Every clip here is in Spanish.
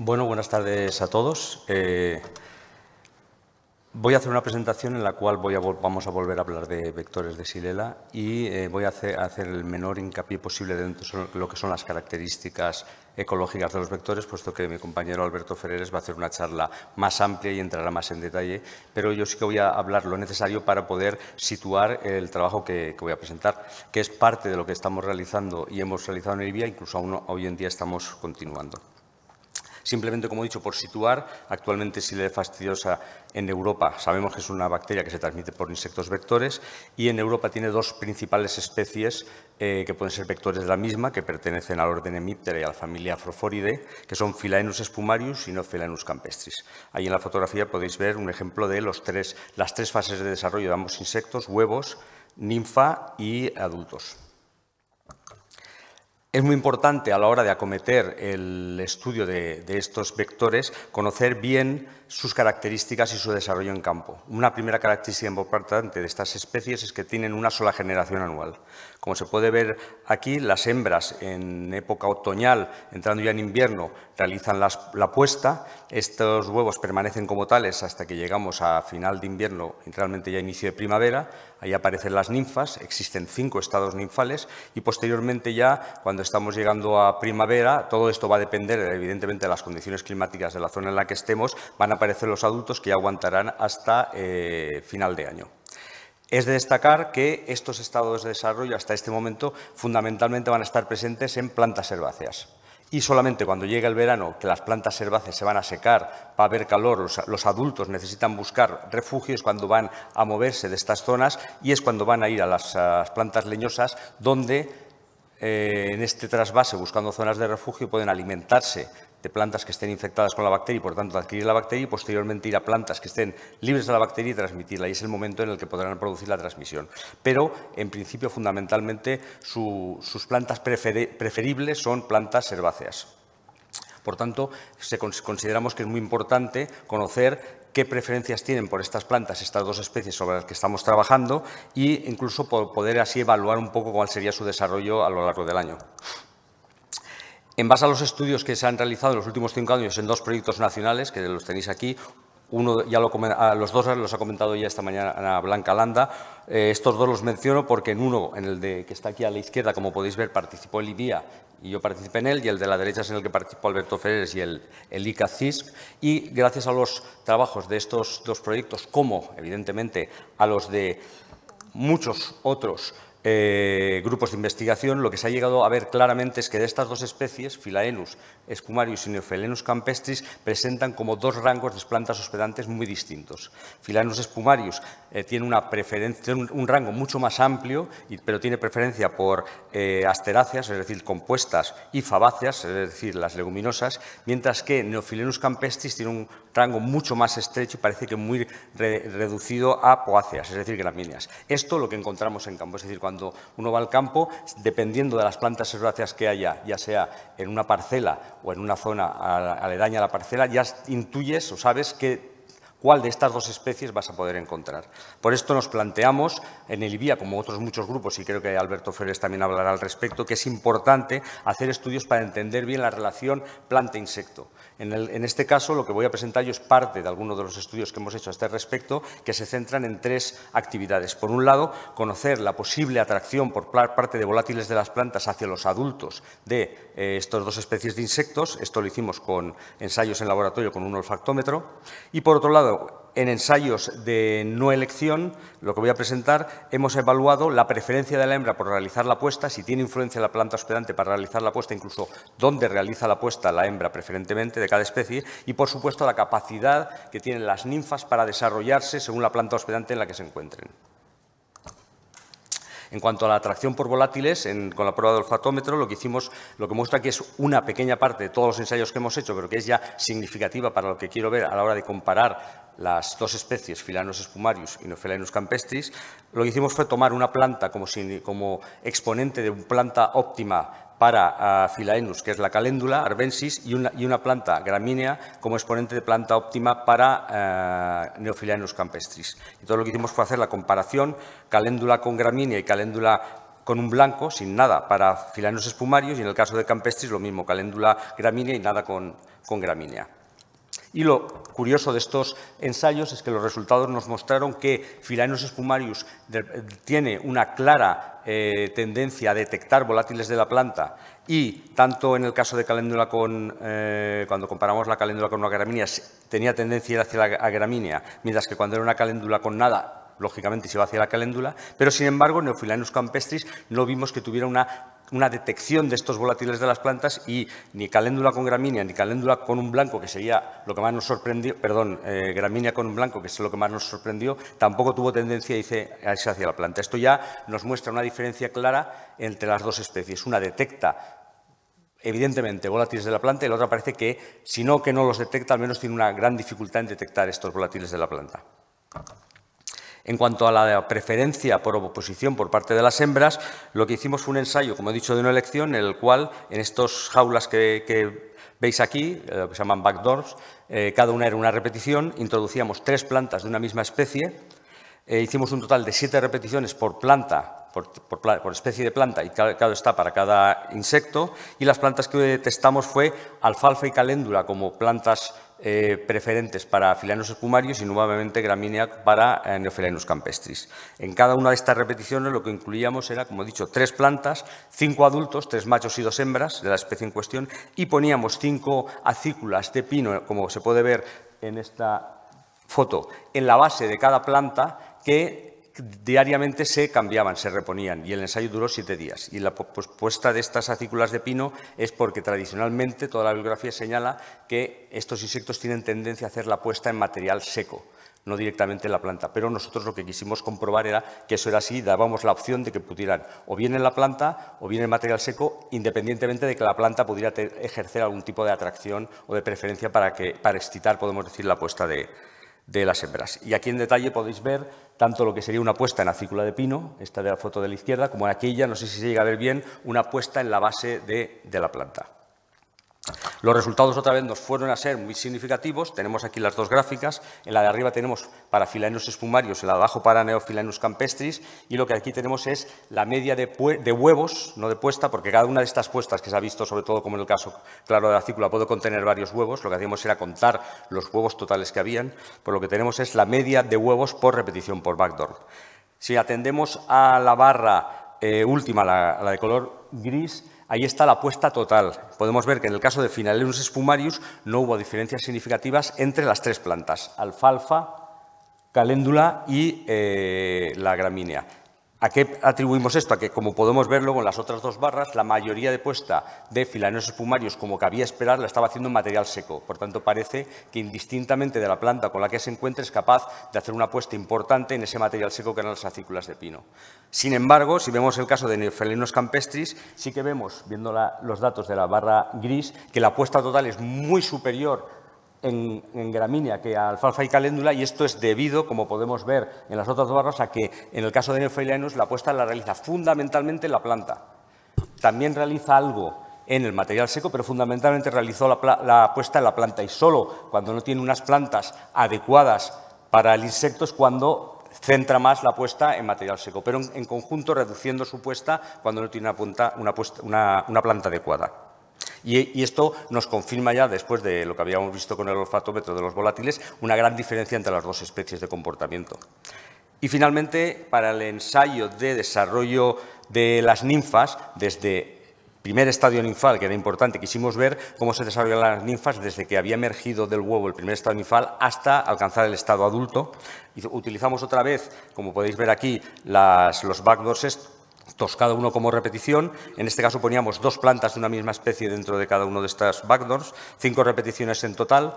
Bueno, buenas tardes a todos. Eh, voy a hacer una presentación en la cual vamos a volver a hablar de vectores de Silela y eh, voy a hacer, el menor hincapié posible dentro de lo que son las características ecológicas de los vectores, puesto que mi compañero Alberto Ferreres va a hacer una charla más amplia y entrará más en detalle, pero yo sí que voy a hablar lo necesario para poder situar el trabajo que, voy a presentar, que es parte de lo que estamos realizando y hemos realizado en el incluso hoy en día estamos continuando. Simplemente, como he dicho, por situar, actualmente Sile fastidiosa en Europa sabemos que es una bacteria que se transmite por insectos vectores y en Europa tiene dos principales especies eh, que pueden ser vectores de la misma, que pertenecen al orden Hemiptera y a la familia Afroforidae, que son Philaenus spumarius y no Philaenus campestris. Ahí en la fotografía podéis ver un ejemplo de las tres fases de desarrollo de ambos insectos, huevos, ninfa y adultos. Es muy importante a la hora de acometer el estudio de, estos vectores conocer bien sus características y su desarrollo en campo. Una primera característica importante de estas especies es que tienen una sola generación anual. Como se puede ver aquí, las hembras en época otoñal, entrando ya en invierno, realizan la puesta. Estos huevos permanecen como tales hasta que llegamos a final de invierno, realmente ya inicio de primavera. Ahí aparecen las ninfas, existen cinco estados ninfales y posteriormente ya, cuando estamos llegando a primavera, todo esto va a depender evidentemente de las condiciones climáticas de la zona en la que estemos, van a aparecen los adultos que ya aguantarán hasta eh, final de año. Es de destacar que estos estados de desarrollo hasta este momento fundamentalmente van a estar presentes en plantas herbáceas. Y solamente cuando llega el verano, que las plantas herbáceas se van a secar, para a haber calor, los, adultos necesitan buscar refugios cuando van a moverse de estas zonas y es cuando van a ir a las, plantas leñosas donde eh, en este trasvase, buscando zonas de refugio, pueden alimentarse de plantas que estén infectadas con la bacteria y por tanto adquirir la bacteria y posteriormente ir a plantas que estén libres de la bacteria y transmitirla. Y es el momento en el que podrán producir la transmisión. Pero, en principio, fundamentalmente, sus plantas preferibles son plantas herbáceas. Por tanto, consideramos que es muy importante conocer qué preferencias tienen por estas plantas, estas dos especies sobre las que estamos trabajando, e incluso poder así evaluar un poco cuál sería su desarrollo a lo largo del año. En base a los estudios que se han realizado en los últimos cinco años en dos proyectos nacionales, que los tenéis aquí, uno ya lo, ah, los dos los ha comentado ya esta mañana Blanca Landa. Eh, estos dos los menciono porque en uno, en el de, que está aquí a la izquierda, como podéis ver, participó el IDIA y yo participé en él, y el de la derecha es en el que participó Alberto Ferreres y el, el ICA-CISC. Y gracias a los trabajos de estos dos proyectos, como evidentemente a los de muchos otros eh, grupos de investigación, lo que se ha llegado a ver claramente es que de estas dos especies, Philaenus espumarius y Neofilenus campestris, presentan como dos rangos de plantas hospedantes muy distintos. Philaenus espumarius eh, tiene, un, rango mucho más amplio, y, pero tiene preferencia por eh, asteráceas, es decir, compuestas, y fabáceas, es decir, las leguminosas, mientras que Neophilenus campestris tiene un rango mucho más estrecho y parece que muy reducido a poáceas, es decir, gramíneas. Esto lo que encontramos en campo, es decir, cuando uno va al campo, dependiendo de las plantas herbáceas que haya, ya sea en una parcela o en una zona aledaña a la parcela, ya intuyes o sabes que cuál de estas dos especies vas a poder encontrar. Por esto nos planteamos en el IBIA, como otros muchos grupos, y creo que Alberto Férez también hablará al respecto, que es importante hacer estudios para entender bien la relación planta-insecto. En, este caso, lo que voy a presentar yo es parte de algunos de los estudios que hemos hecho a este respecto, que se centran en tres actividades. Por un lado, conocer la posible atracción por parte de volátiles de las plantas hacia los adultos de eh, estas dos especies de insectos. Esto lo hicimos con ensayos en laboratorio con un olfactómetro. Y por otro lado, en ensayos de no elección, lo que voy a presentar, hemos evaluado la preferencia de la hembra por realizar la puesta, si tiene influencia la planta hospedante para realizar la puesta, incluso dónde realiza la puesta la hembra preferentemente de cada especie, y por supuesto la capacidad que tienen las ninfas para desarrollarse según la planta hospedante en la que se encuentren. En cuanto a la atracción por volátiles, con la prueba de olfatómetro, lo que hicimos, lo que muestra que es una pequeña parte de todos los ensayos que hemos hecho, pero que es ya significativa para lo que quiero ver a la hora de comparar las dos especies, Filanus espumarius y Filanus campestris, lo que hicimos fue tomar una planta como, como exponente de una planta óptima para Philaenus, que es la caléndula, arbensis, y una, planta gramínea como exponente de planta óptima para eh, neofilaenus Neophilaenus campestris. Todo lo que hicimos fue hacer la comparación caléndula con gramínea y caléndula con un blanco, sin nada, para Philaenus espumarios, y en el caso de campestris lo mismo, caléndula gramínea y nada con gramínea. Y lo curioso de estos ensayos es que los resultados nos mostraron que Filanus espumarius tiene una clara eh, tendencia a detectar volátiles de la planta y tanto en el caso de caléndula con, eh, cuando comparamos la caléndula con una gramínea, tenía tendencia hacia la gramínea, mientras que cuando era una caléndula con nada lógicamente se iba hacia la caléndula, pero sin embargo Neofilanus campestris no vimos que tuviera una una detección de estos volátiles de las plantas y ni caléndula con gramínea ni caléndula con un blanco, que sería lo que más nos sorprendió, perdón, eh, gramínea con un blanco, que es lo que más nos sorprendió, tampoco tuvo tendencia dice, hacia la planta. Esto ya nos muestra una diferencia clara entre las dos especies. Una detecta evidentemente volátiles de la planta y la otra parece que, si no que no los detecta, al menos tiene una gran dificultad en detectar estos volátiles de la planta. En cuanto a la preferencia por oposición por parte de las hembras, lo que hicimos fue un ensayo, como he dicho, de una elección en el cual en estas jaulas que, veis aquí, eh, lo que se llaman backdoors, eh, cada una era una repetición, introducíamos tres plantas de una misma especie, eh, hicimos un total de siete repeticiones por planta, por, especie de planta, y cada está para cada insecto, y las plantas que testamos fue alfalfa y caléndula como plantas eh, preferentes para filanos espumarios y nuevamente gramínea para eh, campestris. En cada una de estas repeticiones lo que incluíamos era, como he dicho, tres plantas, cinco adultos, tres machos y dos hembras de la especie en cuestión y poníamos cinco acículas de pino, como se puede ver en esta foto, en la base de cada planta que diariamente se cambiaban, se reponían y el ensayo duró siete días. Y la pues, puesta de estas acículas de pino es porque tradicionalmente toda la bibliografía señala que estos insectos tienen tendencia a hacer la puesta en material seco no directamente en la planta. Pero nosotros lo que quisimos comprobar era que eso era así, dábamos la opción de que pudieran o bien en la planta o bien en material seco, independientemente de que la planta pudiera ejercer algún tipo de atracción o de preferencia para, que, para excitar, podemos decir, la puesta de, de las hembras. Y aquí en detalle podéis ver tanto lo que sería una puesta en acícula de pino, esta de la foto de la izquierda, como en aquella, no sé si se llega a ver bien, una puesta en la base de la planta. Los resultados otra vez nos fueron a ser muy significativos. Tenemos aquí las dos gráficas. En la de arriba tenemos para filanus espumarios, en la de abajo para neofilanus campestris y lo que aquí tenemos es la media de, huevos, no de puesta, porque cada una de estas puestas que se ha visto, sobre todo como en el caso claro de la cícula, puede contener varios huevos. Lo que hacíamos era contar los huevos totales que habían. Por lo que tenemos es la media de huevos por repetición por backdoor. Si atendemos a la barra eh, última, la de color gris, Ahí está la apuesta total. Podemos ver que en el caso de finalenus espumarius no hubo diferencias significativas entre las tres plantas, alfalfa, caléndula y eh, la gramínea. ¿A qué atribuimos esto? A que, como podemos verlo con las otras dos barras, la mayoría de puesta de filanes espumarios, como cabía esperar, la estaba haciendo en material seco. Por tanto, parece que indistintamente de la planta con la que se encuentre es capaz de hacer una puesta importante en ese material seco que eran las acículas de pino. Sin embargo, si vemos el caso de neofelinos campestris, sí que vemos, viendo los datos de la barra gris, que la puesta total es muy superior en, gramínea que alfalfa y caléndula, y esto es debido, como podemos ver en las otras barras, a que en el caso de Neophylianus la apuesta la realiza fundamentalmente la planta. También realiza algo en el material seco, pero fundamentalmente realizó la, apuesta en la planta y solo cuando no tiene unas plantas adecuadas para el insecto es cuando centra más la apuesta en material seco, pero en, conjunto reduciendo su puesta cuando no tiene una planta adecuada. Y, esto nos confirma ya, después de lo que habíamos visto con el olfatómetro de los volátiles, una gran diferencia entre las dos especies de comportamiento. Y finalmente, para el ensayo de desarrollo de las ninfas, desde primer estadio ninfal, que era importante, quisimos ver cómo se desarrollan las ninfas desde que había emergido del huevo el primer estadio ninfal hasta alcanzar el estado adulto. Utilizamos otra vez, como podéis ver aquí, las, los backdoors cada uno como repetición. En este caso poníamos dos plantas de una misma especie dentro de cada uno de estas backdoors, cinco repeticiones en total.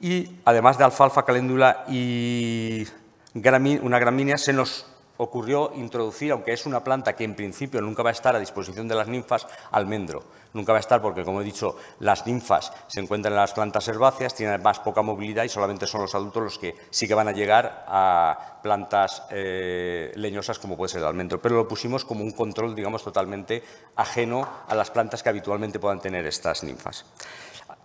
Y además de alfalfa, caléndula y una gramínea, se nos ocurrió introducir, aunque es una planta que en principio nunca va a estar a disposición de las ninfas, almendro nunca va a estar porque, como he dicho, las ninfas se encuentran en las plantas herbáceas, tienen más poca movilidad y solamente son los adultos los que sí que van a llegar a plantas eh, leñosas como puede ser el almendro. Pero lo pusimos como un control, digamos, totalmente ajeno a las plantas que habitualmente puedan tener estas ninfas.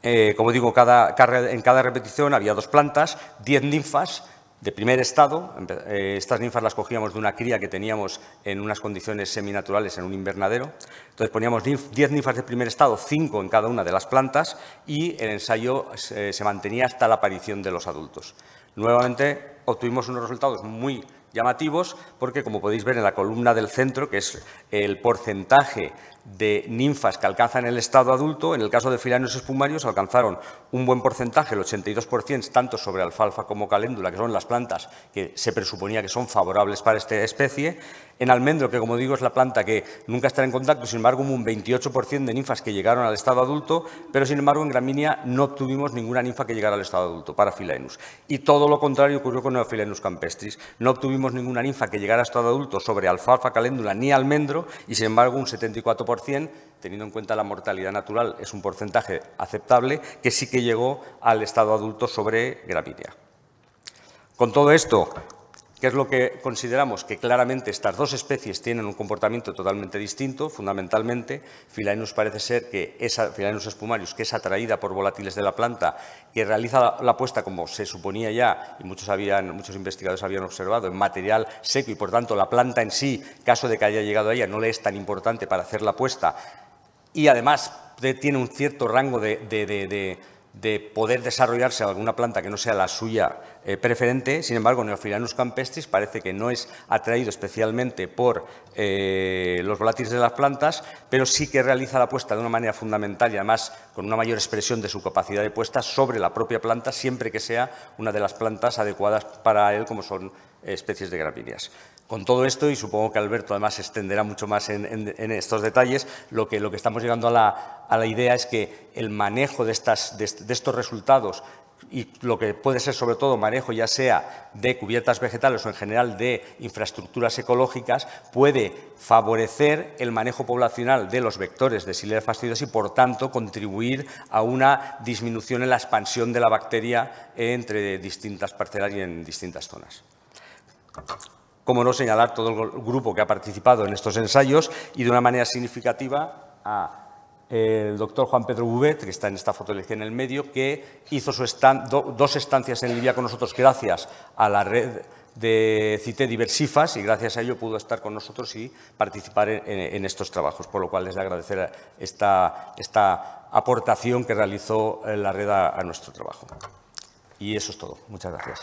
Eh, como digo, cada, en cada repetición había dos plantas, diez ninfas, de primer estado. Eh, estas ninfas las cogíamos de una cría que teníamos en unas condiciones seminaturales en un invernadero. Entonces poníamos 10 ninfas de primer estado, 5 en cada una de las plantas y el ensayo eh, se mantenía hasta la aparición de los adultos. Nuevamente obtuvimos unos resultados muy llamativos porque, como podéis ver en la columna del centro, que es el porcentaje de ninfas que alcanzan el estado adulto, en el caso de filanos espumarios, alcanzaron un buen porcentaje, el 82%, tanto sobre alfalfa como caléndula, que son las plantas que se presuponía que son favorables para esta especie. En almendro, que como digo es la planta que nunca estará en contacto, sin embargo, hubo un 28% de ninfas que llegaron al estado adulto, pero sin embargo en gramínea no obtuvimos ninguna ninfa que llegara al estado adulto para Filaenus. Y todo lo contrario ocurrió con el campestris. No obtuvimos ninguna ninfa que llegara al estado adulto sobre alfalfa, caléndula ni almendro, y sin embargo un 74% teniendo en cuenta la mortalidad natural, es un porcentaje aceptable que sí que llegó al estado adulto sobre gravidia. Con todo esto, es lo que consideramos? Que claramente estas dos especies tienen un comportamiento totalmente distinto. Fundamentalmente, Philaenus parece ser que esa, espumarius, que es atraída por volátiles de la planta, que realiza la, puesta, como se suponía ya, y muchos, muchos investigadores habían observado, en material seco y, por tanto, la planta en sí, caso de que haya llegado a ella, no le es tan importante para hacer la puesta. Y, además, tiene un cierto rango de de poder desarrollarse alguna planta que no sea la suya eh, preferente. Sin embargo, Neofilanus campestris parece que no es atraído especialmente por eh, los volátiles de las plantas, pero sí que realiza la puesta de una manera fundamental y además con una mayor expresión de su capacidad de puesta sobre la propia planta, siempre que sea una de las plantas adecuadas para él, como son eh, especies de gramíneas. Con todo esto, y supongo que Alberto además extenderá mucho más en, estos detalles, lo que, lo que estamos llegando a la, idea es que el manejo de, estas, de, estos resultados y lo que puede ser sobre todo manejo ya sea de cubiertas vegetales o en general de infraestructuras ecológicas, puede favorecer el manejo poblacional de los vectores de Xylella fastidiosa y por tanto contribuir a una disminución en la expansión de la bacteria entre distintas parcelas y en distintas zonas. Como no señalar todo el grupo que ha participado en estos ensayos y de una manera significativa a eh, el doctor Juan Pedro Bubet, que está en esta fotografía en el medio, que hizo dos estancias en Libia con nosotros gracias a la red de CITE Diversifas y gracias a ello pudo estar con nosotros y participar en, estos trabajos, por lo cual les agradecer esta, aportación que realizó eh, la red a nuestro trabajo. Y eso es todo. Muchas gracias.